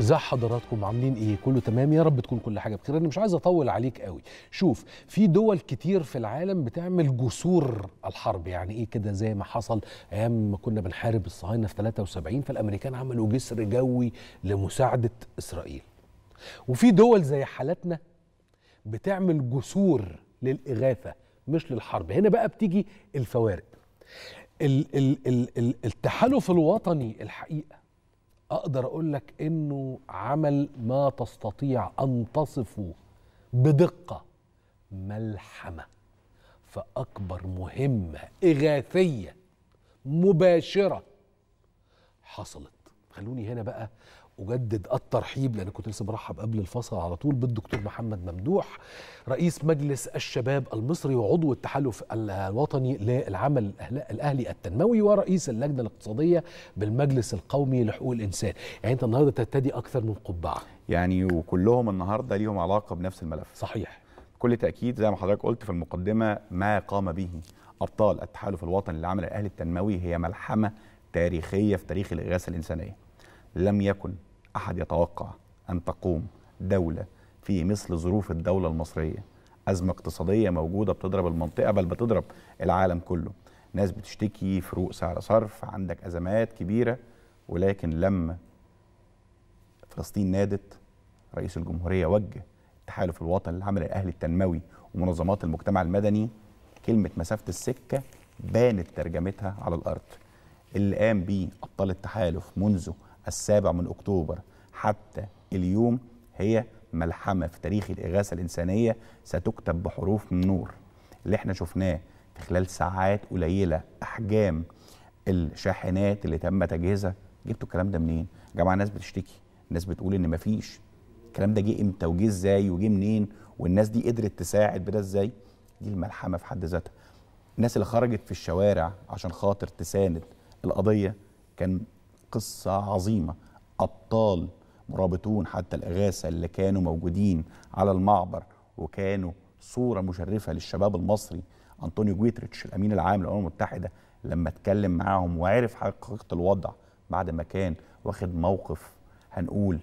ازي حضراتكم عاملين ايه كله تمام يا رب تكون كل حاجه بخير انا مش عايز اطول عليك قوي شوف في دول كتير في العالم بتعمل جسور الحرب يعني ايه كده زي ما حصل ايام ما كنا بنحارب الصهاينه في 73 فالامريكان عملوا جسر جوي لمساعده اسرائيل وفي دول زي حالتنا بتعمل جسور للاغاثه مش للحرب هنا بقى بتيجي الفوارق ال ال ال التحالف الوطني الحقيقه اقدر اقول لك انه عمل ما تستطيع ان تصفه بدقه ملحمه فاكبر مهمه اغاثيه مباشره حصلت خلوني هنا بقى اجدد الترحيب لان كنت لسه برحب قبل الفصل على طول بالدكتور محمد ممدوح رئيس مجلس الشباب المصري وعضو التحالف الوطني للعمل الاهلي التنموي ورئيس اللجنه الاقتصاديه بالمجلس القومي لحقوق الانسان يعني انت النهارده ترتدي اكثر من قبعه يعني وكلهم النهارده ليهم علاقه بنفس الملف صحيح بكل تاكيد زي ما حضرتك قلت في المقدمه ما قام به ابطال التحالف الوطني للعمل الاهلي التنموي هي ملحمه تاريخيه في تاريخ الاغاثه الانسانيه لم يكن أحد يتوقع أن تقوم دولة في مثل ظروف الدولة المصرية أزمة اقتصادية موجودة بتضرب المنطقة بل بتضرب العالم كله ناس بتشتكي فروق سعر صرف عندك أزمات كبيرة ولكن لما فلسطين نادت رئيس الجمهورية وجه التحالف الوطني للعمل الأهلي التنموي ومنظمات المجتمع المدني كلمة مسافة السكة بانت ترجمتها على الأرض اللي قام بيه أبطال التحالف منذ السابع من أكتوبر حتى اليوم هي ملحمة في تاريخ الإغاثة الإنسانية ستكتب بحروف من نور اللي احنا شفناه في خلال ساعات قليلة أحجام الشاحنات اللي تم تجهيزها جبتوا الكلام ده منين؟ يا جماعة ناس بتشتكي ناس بتقول إن مفيش الكلام ده جه إمتى وجه إزاي وجه منين والناس دي قدرت تساعد بده إزاي؟ دي الملحمة في حد ذاتها الناس اللي خرجت في الشوارع عشان خاطر تساند القضية كان قصة عظيمة أبطال مرابطون حتى الإغاثة اللي كانوا موجودين على المعبر وكانوا صورة مشرفة للشباب المصري أنطونيو جويتريتش الأمين العام للأمم المتحدة لما اتكلم معاهم وعرف حقيقة الوضع بعد ما كان واخد موقف هنقول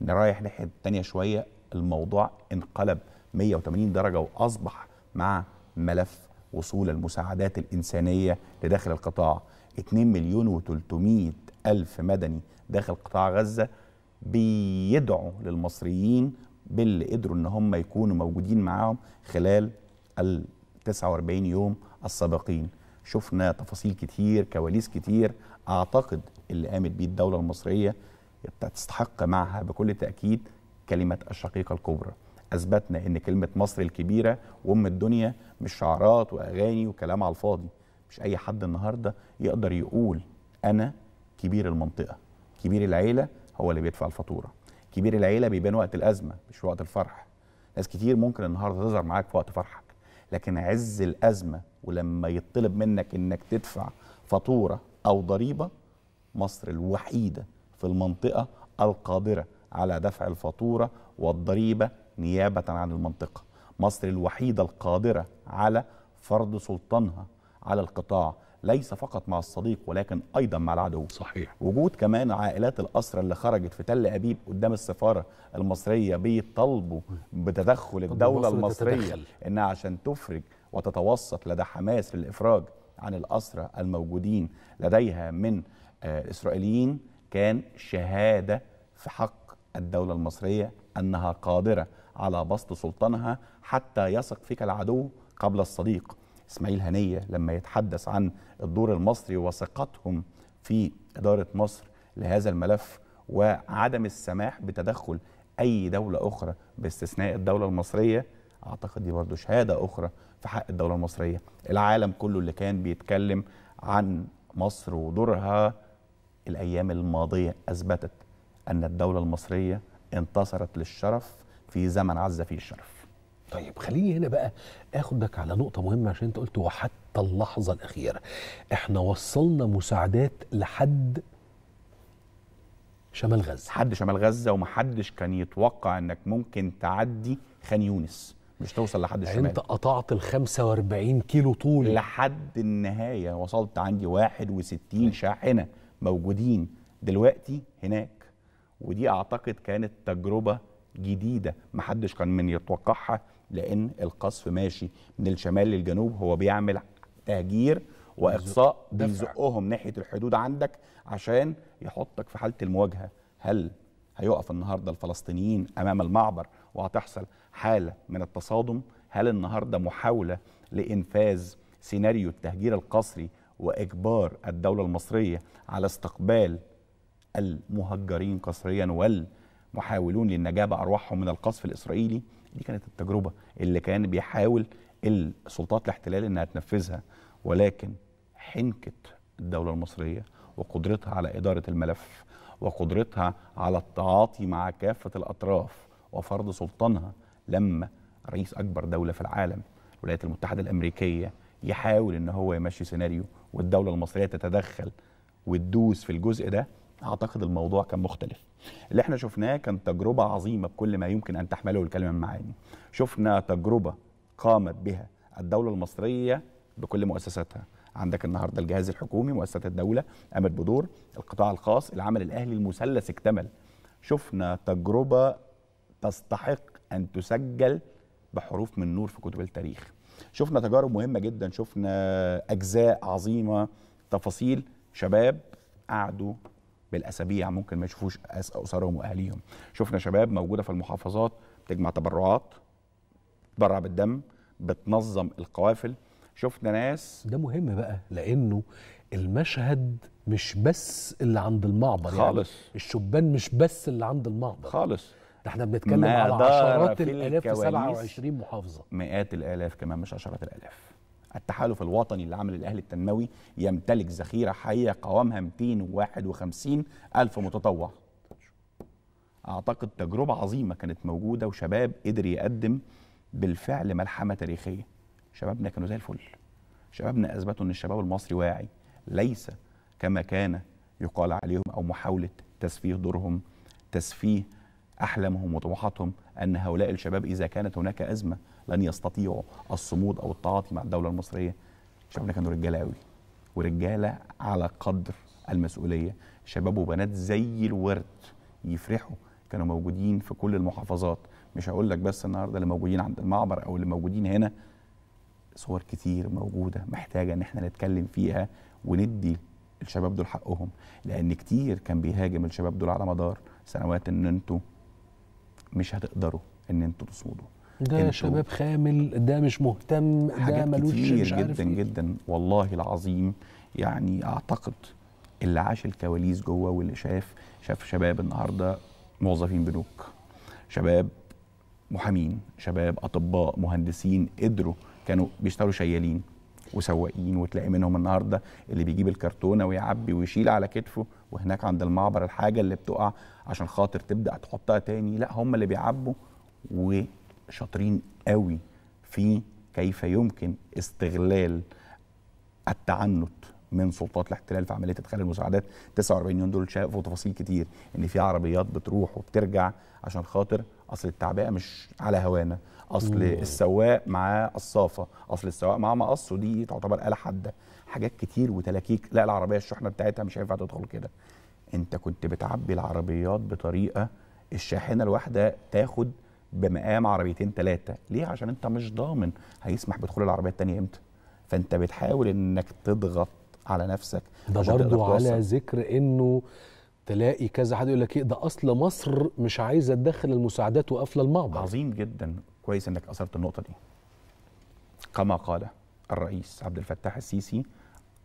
نرايح ناحية تانية شوية الموضوع انقلب 180 درجة وأصبح مع ملف وصول المساعدات الإنسانية لداخل القطاع 2 مليون و300 ألف مدني داخل قطاع غزة بيدعوا للمصريين باللي قدروا ان هم يكونوا موجودين معاهم خلال ال 49 يوم السابقين شفنا تفاصيل كتير كواليس كتير اعتقد اللي قامت بيه الدوله المصريه تستحق معها بكل تاكيد كلمه الشقيقه الكبرى اثبتنا ان كلمه مصر الكبيره وام الدنيا مش شعارات واغاني وكلام على الفاضي مش اي حد النهارده يقدر يقول انا كبير المنطقه كبير العيله هو اللي بيدفع الفاتوره كبير العيله بيبان وقت الازمه مش وقت الفرح ناس كتير ممكن النهارده تظهر معاك في وقت فرحك لكن عز الازمه ولما يطلب منك انك تدفع فاتوره او ضريبه مصر الوحيده في المنطقه القادره على دفع الفاتوره والضريبه نيابه عن المنطقه مصر الوحيده القادره على فرض سلطانها على القطاع ليس فقط مع الصديق ولكن ايضا مع العدو صحيح وجود كمان عائلات الاسرى اللي خرجت في تل ابيب قدام السفاره المصريه بيطالبوا بتدخل الدوله المصريه تتدخل. انها عشان تفرج وتتوسط لدى حماس للافراج عن الاسرى الموجودين لديها من آه، اسرائيليين كان شهاده في حق الدوله المصريه انها قادره على بسط سلطانها حتى يثق فيك العدو قبل الصديق اسماعيل هنيه لما يتحدث عن الدور المصري وثقتهم في اداره مصر لهذا الملف وعدم السماح بتدخل اي دوله اخرى باستثناء الدوله المصريه اعتقد دي برضه شهاده اخرى في حق الدوله المصريه العالم كله اللي كان بيتكلم عن مصر ودورها الايام الماضيه اثبتت ان الدوله المصريه انتصرت للشرف في زمن عز فيه الشرف طيب خليني هنا بقى اخدك على نقطة مهمة عشان انت قلت وحتى اللحظة الأخيرة احنا وصلنا مساعدات لحد شمال غزة حد شمال غزة ومحدش كان يتوقع انك ممكن تعدي خان يونس مش توصل لحد يعني انت قطعت ال 45 كيلو طول لحد النهاية وصلت عندي 61 طيب. شاحنة موجودين دلوقتي هناك ودي اعتقد كانت تجربة جديده محدش كان من يتوقعها لان القصف ماشي من الشمال للجنوب هو بيعمل تهجير واقصاء بيزقهم ناحيه الحدود عندك عشان يحطك في حاله المواجهه هل هيقف النهارده الفلسطينيين امام المعبر وهتحصل حاله من التصادم هل النهارده محاوله لانفاذ سيناريو التهجير القسري واجبار الدوله المصريه على استقبال المهجرين قسريا والمحاولون للنجاه بارواحهم من القصف الاسرائيلي دي كانت التجربه اللي كان بيحاول السلطات الاحتلال انها تنفذها ولكن حنكه الدوله المصريه وقدرتها على اداره الملف وقدرتها على التعاطي مع كافه الاطراف وفرض سلطانها لما رئيس اكبر دوله في العالم الولايات المتحده الامريكيه يحاول ان هو يمشي سيناريو والدوله المصريه تتدخل وتدوس في الجزء ده اعتقد الموضوع كان مختلف اللي احنا شفناه كان تجربه عظيمه بكل ما يمكن ان تحمله الكلمه من معاني شفنا تجربه قامت بها الدوله المصريه بكل مؤسساتها عندك النهارده الجهاز الحكومي مؤسسات الدوله قامت بدور القطاع الخاص العمل الاهلي المثلث اكتمل شفنا تجربه تستحق ان تسجل بحروف من نور في كتب التاريخ شفنا تجارب مهمه جدا شفنا اجزاء عظيمه تفاصيل شباب قعدوا بالاسابيع ممكن ما يشوفوش اسرهم واهاليهم شفنا شباب موجوده في المحافظات بتجمع تبرعات بتبرع بالدم بتنظم القوافل شفنا ناس ده مهم بقى لانه المشهد مش بس اللي عند المعبر يعني، خالص يعني الشبان مش بس اللي عند المعبر خالص ده احنا بنتكلم على عشرات الالاف في 27 محافظه مئات الالاف كمان مش عشرات الالاف التحالف الوطني عمل الأهلي التنموي يمتلك ذخيرة حية قوامها 251 ألف متطوع أعتقد تجربة عظيمة كانت موجودة وشباب قدر يقدم بالفعل ملحمة تاريخية شبابنا كانوا زي الفل شبابنا أثبتوا أن الشباب المصري واعي ليس كما كان يقال عليهم أو محاولة تسفيه دورهم تسفيه أحلامهم وطموحاتهم أن هؤلاء الشباب إذا كانت هناك أزمة لن يستطيعوا الصمود أو التعاطي مع الدولة المصرية الشباب كانوا رجالة قوي ورجالة على قدر المسؤولية شباب وبنات زي الورد يفرحوا كانوا موجودين في كل المحافظات مش هقول لك بس النهارده اللي موجودين عند المعبر او اللي موجودين هنا صور كتير موجوده محتاجه ان احنا نتكلم فيها وندي الشباب دول حقهم لان كتير كان بيهاجم الشباب دول على مدار سنوات ان انتم مش هتقدروا ان انتوا تصمدوا ده شباب خامل ده مش مهتم ده ملوش كتير مش عارف جدا إيه. جدا والله العظيم يعني اعتقد اللي عاش الكواليس جوه واللي شاف شاف شباب النهارده موظفين بنوك شباب محامين شباب اطباء مهندسين قدروا كانوا بيشتغلوا شيالين وسواقين وتلاقي منهم النهارده اللي بيجيب الكرتونه ويعبي ويشيل على كتفه وهناك عند المعبر الحاجه اللي بتقع عشان خاطر تبدا تحطها تاني لا هم اللي بيعبوا وشاطرين قوي في كيف يمكن استغلال التعنت من سلطات الاحتلال في عمليه ادخال المساعدات 49 يوم دول شافوا تفاصيل كتير ان في عربيات بتروح وبترجع عشان خاطر اصل التعبئه مش على هوانا اصل مم. السواق معاه قصافه اصل السواق معاه مقص ودي تعتبر اله حاده حاجات كتير وتلاكيك لا العربيه الشحنه بتاعتها مش هينفع تدخل كده انت كنت بتعبي العربيات بطريقه الشاحنه الواحده تاخد بمقام عربيتين ثلاثه ليه عشان انت مش ضامن هيسمح بدخول العربيه الثانيه امتى فانت بتحاول انك تضغط على نفسك ده برضو على ذكر انه تلاقي كذا حد يقول لك ايه ده اصل مصر مش عايزه تدخل المساعدات وقافله المعبر عظيم جدا كويس انك اثرت النقطه دي كما قال الرئيس عبد الفتاح السيسي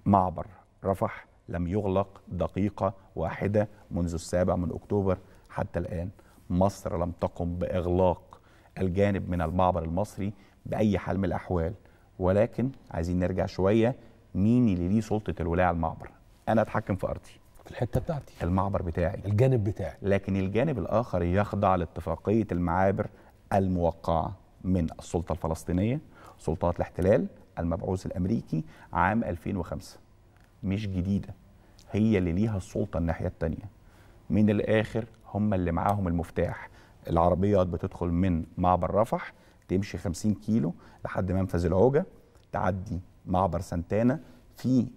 معبر رفح لم يغلق دقيقه واحده منذ السابع من اكتوبر حتى الان مصر لم تقم باغلاق الجانب من المعبر المصري باي حال من الاحوال ولكن عايزين نرجع شويه مين اللي ليه سلطه الولايه على المعبر انا اتحكم في ارضي في الحته بتاعتي المعبر بتاعي الجانب بتاعي لكن الجانب الاخر يخضع لاتفاقيه المعابر الموقعه من السلطه الفلسطينيه سلطات الاحتلال المبعوث الامريكي عام 2005 مش جديده هي اللي ليها السلطه الناحيه الثانيه من الاخر هم اللي معاهم المفتاح العربيات بتدخل من معبر رفح تمشي 50 كيلو لحد منفذ العوجه تعدي معبر سنتانا في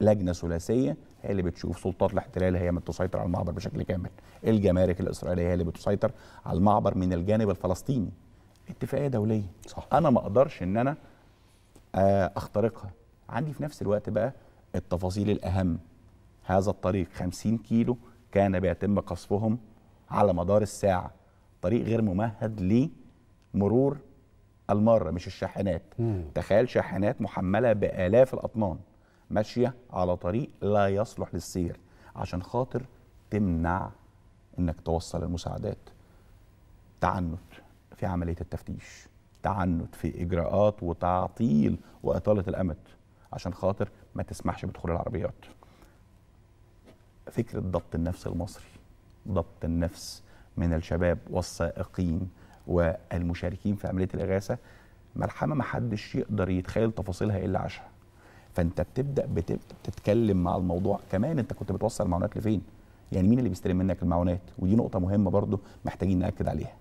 لجنه ثلاثيه هي اللي بتشوف سلطات الاحتلال هي من تسيطر على المعبر بشكل كامل الجمارك الإسرائيلية هي اللي بتسيطر على المعبر من الجانب الفلسطيني اتفاقية دولية صح. أنا ما أقدرش إن أنا آه، أخترقها عندي في نفس الوقت بقى التفاصيل الأهم هذا الطريق 50 كيلو كان بيتم قصفهم على مدار الساعة طريق غير ممهد لمرور المرة مش الشاحنات تخيل شاحنات محملة بآلاف الأطنان ماشيه على طريق لا يصلح للسير عشان خاطر تمنع انك توصل المساعدات تعنت في عمليه التفتيش تعنت في اجراءات وتعطيل واطاله الامد عشان خاطر ما تسمحش بدخول العربيات فكره ضبط النفس المصري ضبط النفس من الشباب والسائقين والمشاركين في عمليه الاغاثه ملحمه ما حدش يقدر يتخيل تفاصيلها الا عاشها فانت بتبدا بتتكلم مع الموضوع كمان انت كنت بتوصل المعونات لفين يعني مين اللي بيستلم منك المعونات ودي نقطه مهمه برضو محتاجين ناكد عليها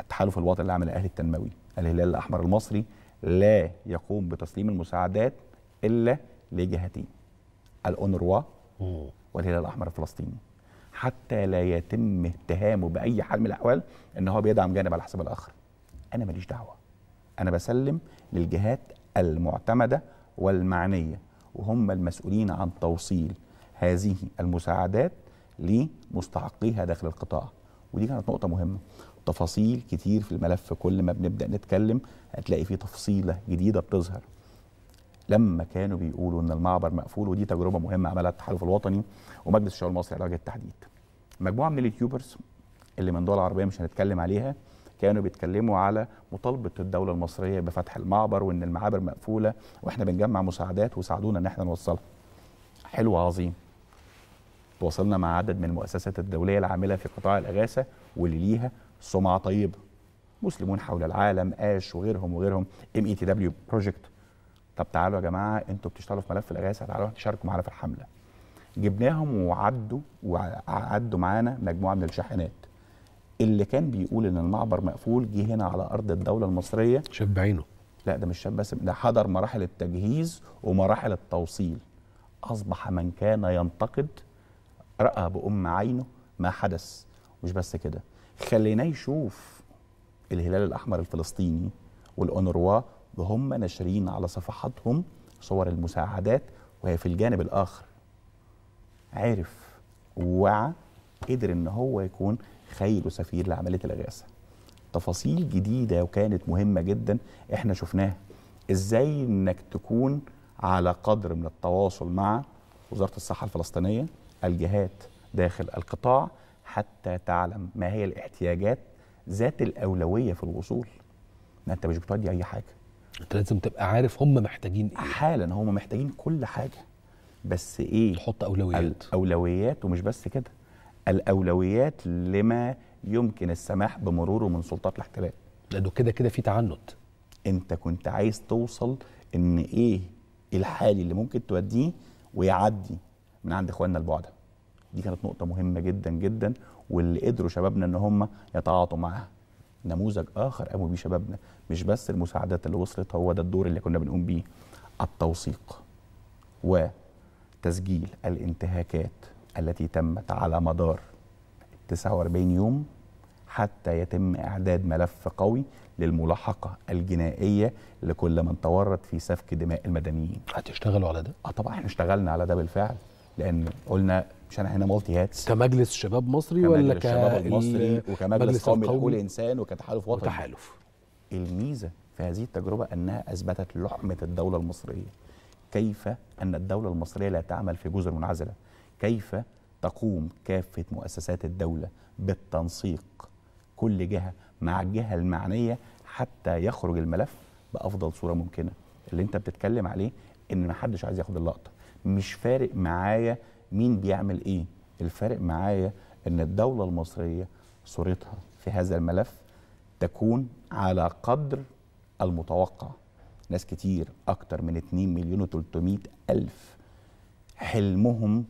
التحالف الوطني للعمل الاهلي التنموي الهلال الاحمر المصري لا يقوم بتسليم المساعدات الا لجهتين الاونروا والهلال الاحمر الفلسطيني حتى لا يتم اتهامه باي حال من الاحوال ان هو بيدعم جانب على حساب الاخر انا ماليش دعوه انا بسلم للجهات المعتمده والمعنيه وهم المسؤولين عن توصيل هذه المساعدات لمستحقيها داخل القطاع ودي كانت نقطه مهمه تفاصيل كتير في الملف كل ما بنبدا نتكلم هتلاقي فيه تفصيله جديده بتظهر لما كانوا بيقولوا ان المعبر مقفول ودي تجربه مهمه عملها التحالف الوطني ومجلس الشعب المصري على وجه التحديد مجموعه من اليوتيوبرز اللي من دول عربيه مش هنتكلم عليها كانوا بيتكلموا على مطالبه الدوله المصريه بفتح المعبر وان المعابر مقفوله واحنا بنجمع مساعدات وساعدونا ان احنا نوصلها. حلو عظيم. تواصلنا مع عدد من المؤسسات الدوليه العامله في قطاع الاغاثه واللي ليها سمعه طيبه. مسلمون حول العالم، اش وغيرهم وغيرهم، ام اي تي دبليو بروجكت. طب تعالوا يا جماعه انتوا بتشتغلوا في ملف الاغاثه تعالوا تشاركوا معانا في الحمله. جبناهم وعدوا وعدوا معانا مجموعه من الشاحنات اللي كان بيقول ان المعبر مقفول جه هنا على ارض الدوله المصريه شاب بعينه لا ده مش شاب بس ده حضر مراحل التجهيز ومراحل التوصيل اصبح من كان ينتقد راى بام عينه ما حدث مش بس كده خليناه يشوف الهلال الاحمر الفلسطيني والأونروا وهم ناشرين على صفحاتهم صور المساعدات وهي في الجانب الاخر عرف ووعى قدر ان هو يكون خيل وسفير لعمليه الاغاثه تفاصيل جديده وكانت مهمه جدا احنا شفناها ازاي انك تكون على قدر من التواصل مع وزاره الصحه الفلسطينيه الجهات داخل القطاع حتى تعلم ما هي الاحتياجات ذات الاولويه في الوصول ما انت مش بتودي اي حاجه انت لازم تبقى عارف هم محتاجين ايه حالا هم محتاجين كل حاجه بس ايه تحط اولويات اولويات ومش بس كده الاولويات لما يمكن السماح بمروره من سلطات الاحتلال لانه كده كده في تعنت انت كنت عايز توصل ان ايه الحالي اللي ممكن توديه ويعدي من عند اخواننا البعدة دي كانت نقطة مهمة جدا جدا واللي قدروا شبابنا ان هم يتعاطوا معاها نموذج اخر قاموا بيه شبابنا مش بس المساعدات اللي وصلت هو ده الدور اللي كنا بنقوم بيه التوثيق وتسجيل الانتهاكات التي تمت على مدار 49 يوم حتى يتم إعداد ملف قوي للملاحقة الجنائية لكل من تورط في سفك دماء المدنيين هتشتغلوا على ده؟ اه طبعا احنا اشتغلنا على ده بالفعل لان قلنا مش انا هنا مالتي هاتس كمجلس شباب مصري ولا كمجلس شباب مصري وكمجلس قومي لحقوق الانسان وكتحالف وطني وتحالف الميزه في هذه التجربه انها اثبتت لحمه الدوله المصريه كيف ان الدوله المصريه لا تعمل في جزر منعزله كيف تقوم كافة مؤسسات الدولة بالتنسيق كل جهة مع الجهة المعنية حتى يخرج الملف بأفضل صورة ممكنة اللي انت بتتكلم عليه ان محدش عايز ياخد اللقطة مش فارق معايا مين بيعمل ايه الفارق معايا ان الدولة المصرية صورتها في هذا الملف تكون على قدر المتوقع ناس كتير أكتر من 2 مليون و 300 ألف حلمهم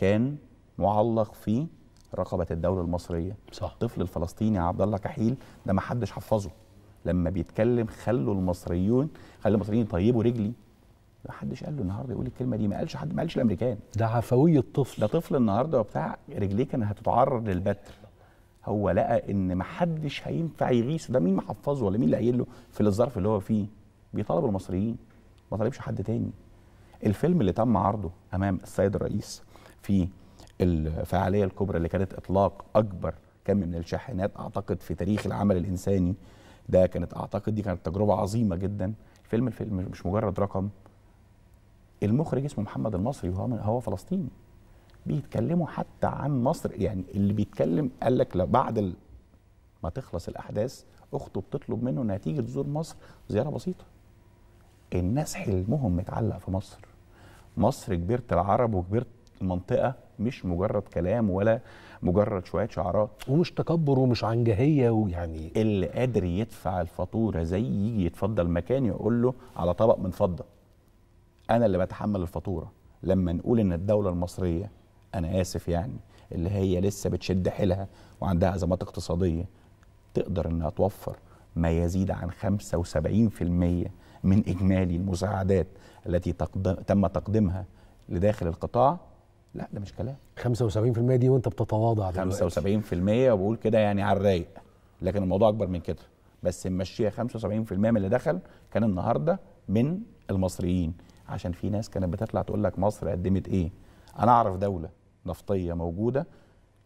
كان معلق في رقبه الدوله المصريه صح. الطفل الفلسطيني عبد الله كحيل ده ما حدش حفظه لما بيتكلم خلوا المصريون خلوا المصريين يطيبوا رجلي ما حدش قال له النهارده يقول الكلمه دي ما قالش حد ما قالش الامريكان ده عفويه طفل ده طفل النهارده وبتاع رجليه كانت هتتعرض للبتر هو لقى ان ما حدش هينفع يغيثه ده مين محفظه ولا مين اللي قايل له في الظرف اللي هو فيه بيطالب المصريين ما طالبش حد تاني الفيلم اللي تم عرضه امام السيد الرئيس في الفعاليه الكبرى اللي كانت اطلاق اكبر كم من الشاحنات اعتقد في تاريخ العمل الانساني ده كانت اعتقد دي كانت تجربه عظيمه جدا الفيلم الفيلم مش مجرد رقم المخرج اسمه محمد المصري وهو هو فلسطيني بيتكلموا حتى عن مصر يعني اللي بيتكلم قال لك بعد ما تخلص الاحداث اخته بتطلب منه انها تيجي تزور مصر زياره بسيطه الناس حلمهم متعلق في مصر مصر كبيره العرب وكبيره المنطقه مش مجرد كلام ولا مجرد شويه شعارات ومش تكبر ومش عنجهيه ويعني اللي قادر يدفع الفاتوره زي يجي يتفضل مكاني يقول له على طبق من فضه انا اللي بتحمل الفاتوره لما نقول ان الدوله المصريه انا اسف يعني اللي هي لسه بتشد حيلها وعندها ازمات اقتصاديه تقدر انها توفر ما يزيد عن 75% من اجمالي المساعدات التي تقدم تم تقديمها لداخل القطاع لا ده مش كلام 75% دي وانت بتتواضع 75% وبقول كده يعني على الرايق لكن الموضوع اكبر من كده بس ممشيها 75% من اللي دخل كان النهارده من المصريين عشان في ناس كانت بتطلع تقول لك مصر قدمت ايه انا اعرف دوله نفطيه موجوده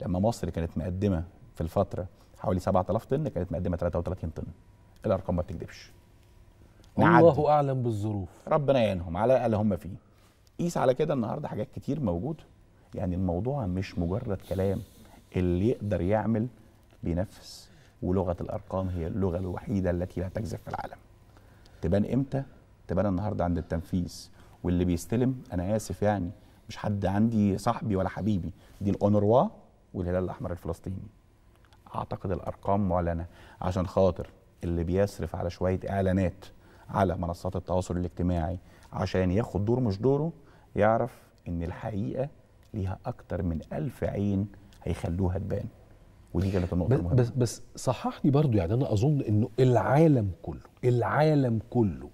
لما مصر كانت مقدمه في الفتره حوالي 7000 طن كانت مقدمه 33 طن الارقام ما بتكذبش الله اعلم بالظروف ربنا يعينهم على الاقل هم فيه قيس على كده النهارده حاجات كتير موجوده يعني الموضوع مش مجرد كلام اللي يقدر يعمل بينفذ ولغه الارقام هي اللغه الوحيده التي لا تكذب في العالم تبان امتى تبان النهارده عند التنفيذ واللي بيستلم انا اسف يعني مش حد عندي صاحبي ولا حبيبي دي الاونروا والهلال الاحمر الفلسطيني اعتقد الارقام معلنه عشان خاطر اللي بيصرف على شويه اعلانات على منصات التواصل الاجتماعي عشان ياخد دور مش دوره يعرف ان الحقيقه ليها أكتر من ألف عين هيخلوها تبان ودي كانت النقطة المهمة بس, بس صححني برضو يعني أنا أظن إنه العالم كله العالم كله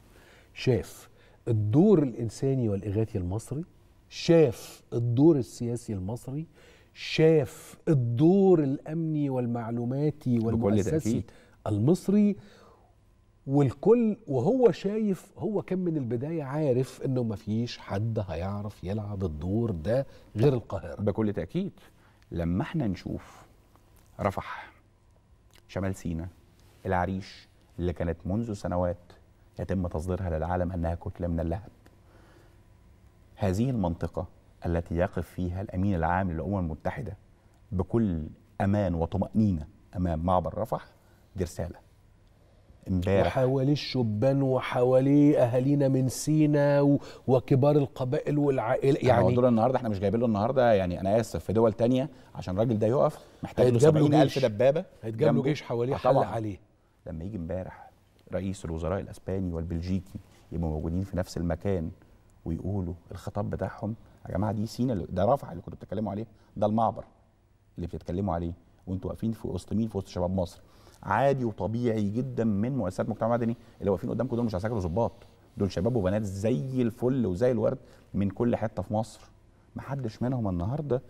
شاف الدور الإنساني والإغاثي المصري شاف الدور السياسي المصري شاف الدور الأمني والمعلوماتي والمؤسسي المصري والكل وهو شايف هو كان من البدايه عارف انه ما فيش حد هيعرف يلعب الدور ده غير القاهره بكل تاكيد لما احنا نشوف رفح شمال سينا العريش اللي كانت منذ سنوات يتم تصديرها للعالم انها كتله من اللهب هذه المنطقه التي يقف فيها الامين العام للامم المتحده بكل امان وطمانينه امام معبر رفح دي رساله امبارح وحواليه الشبان وحواليه اهالينا من سينا وكبار القبائل والعائله يعني دول النهارده احنا مش جايبين له النهارده يعني انا اسف في دول تانية عشان الراجل ده يقف محتاج له 70000 دبابه هيتجاب له جيش حواليه حل عليه لما يجي امبارح رئيس الوزراء الاسباني والبلجيكي يبقوا موجودين في نفس المكان ويقولوا الخطاب بتاعهم يا جماعه دي سينا ده رفح اللي كنتوا بتتكلموا عليه ده المعبر اللي بتتكلموا عليه وانتوا واقفين في وسط مين في وسط شباب مصر عادي وطبيعي جدا من مؤسسات مجتمع مدني اللي واقفين قدامكم دول مش عساكر وظباط دول شباب وبنات زي الفل وزي الورد من كل حته في مصر محدش منهم النهارده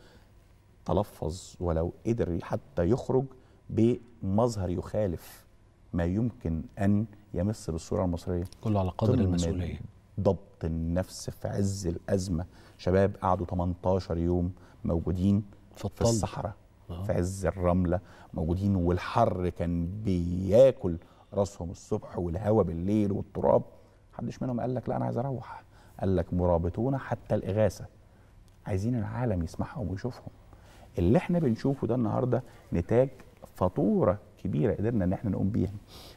تلفظ ولو قدر حتى يخرج بمظهر يخالف ما يمكن ان يمس بالصوره المصريه كله على قدر المسؤوليه ضبط النفس في عز الازمه شباب قعدوا 18 يوم موجودين في, في الصحراء آه. في عز الرمله موجودين والحر كان بياكل راسهم الصبح والهواء بالليل والتراب محدش منهم قال لك لا انا عايز اروح قال لك مرابطونا حتى الاغاثه عايزين العالم يسمعهم ويشوفهم اللي احنا بنشوفه ده النهارده نتاج فاتوره كبيره قدرنا ان احنا نقوم بيها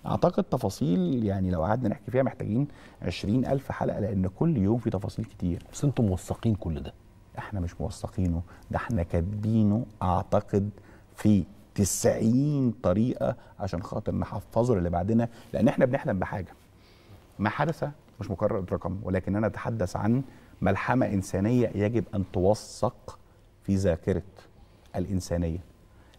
اعتقد تفاصيل يعني لو قعدنا نحكي فيها محتاجين 20000 حلقه لان كل يوم في تفاصيل كتير بس انتم موثقين كل ده احنا مش موثقينه ده احنا كاتبينه اعتقد في 90 طريقه عشان خاطر نحفظه للي بعدنا لان احنا بنحلم بحاجه ما حدث مش مكرر رقم ولكن انا اتحدث عن ملحمه انسانيه يجب ان توثق في ذاكره الانسانيه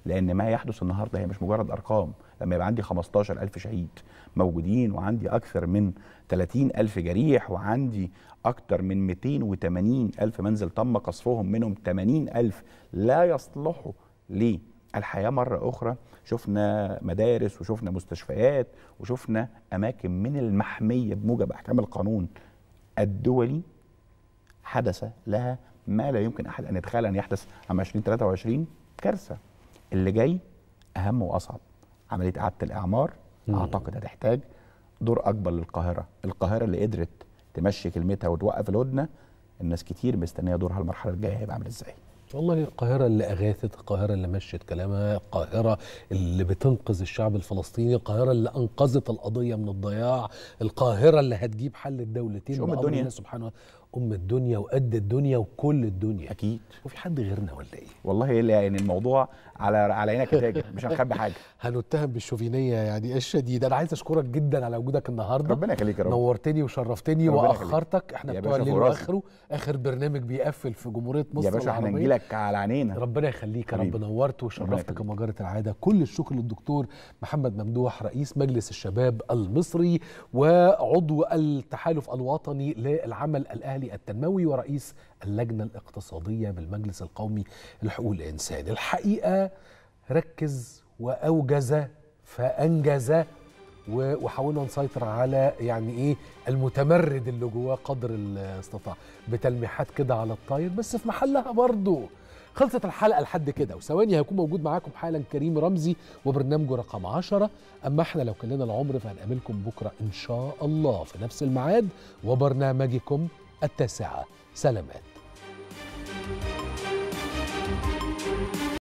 لان ما يحدث النهارده هي مش مجرد ارقام لما يبقى عندي 15000 شهيد موجودين وعندي اكثر من 30000 جريح وعندي اكثر من 280000 منزل تم قصفهم منهم 80000 لا يصلحوا للحياه مره اخرى شفنا مدارس وشفنا مستشفيات وشفنا اماكن من المحميه بموجب احكام القانون الدولي حدث لها ما لا يمكن احد ان يتخيل ان يحدث عام 2023 كارثه اللي جاي اهم واصعب عمليه اعاده الاعمار مم. اعتقد هتحتاج دور اكبر للقاهره القاهره اللي قدرت تمشي كلمتها وتوقف الهدنه الناس كتير مستنيه دورها المرحله الجايه هيبقى عامل ازاي والله القاهرة اللي أغاثت القاهرة اللي مشت كلامها القاهرة اللي بتنقذ الشعب الفلسطيني القاهرة اللي أنقذت القضية من الضياع القاهرة اللي هتجيب حل الدولتين شو الدنيا سبحانه ام الدنيا وقد الدنيا وكل الدنيا اكيد وفي حد غيرنا ولا ايه والله إيه، يعني الموضوع على على عينك تاجر مش هنخبي حاجه هنتهم بالشوفينيه يعني الشديد انا عايز اشكرك جدا على وجودك النهارده ربنا يخليك يا رب نورتني وشرفتني واخرتك احنا بتوع الليل واخره اخر برنامج بيقفل في جمهوريه مصر يا باشا احنا هنجي لك على عينينا ربنا يخليك يا رب نورت وشرفتك كما جرت العاده كل الشكر للدكتور محمد ممدوح رئيس مجلس الشباب المصري وعضو التحالف الوطني للعمل الاهلي علي التنموي ورئيس اللجنة الاقتصادية بالمجلس القومي لحقوق الإنسان الحقيقة ركز وأوجز فأنجز وحاولنا نسيطر على يعني ايه المتمرد اللي جواه قدر الاستطاعه بتلميحات كده على الطاير بس في محلها برضه خلصت الحلقه لحد كده وثواني هيكون موجود معاكم حالا كريم رمزي وبرنامجه رقم 10 اما احنا لو كان لنا العمر فهنقابلكم بكره ان شاء الله في نفس الميعاد وبرنامجكم التاسعة سلامات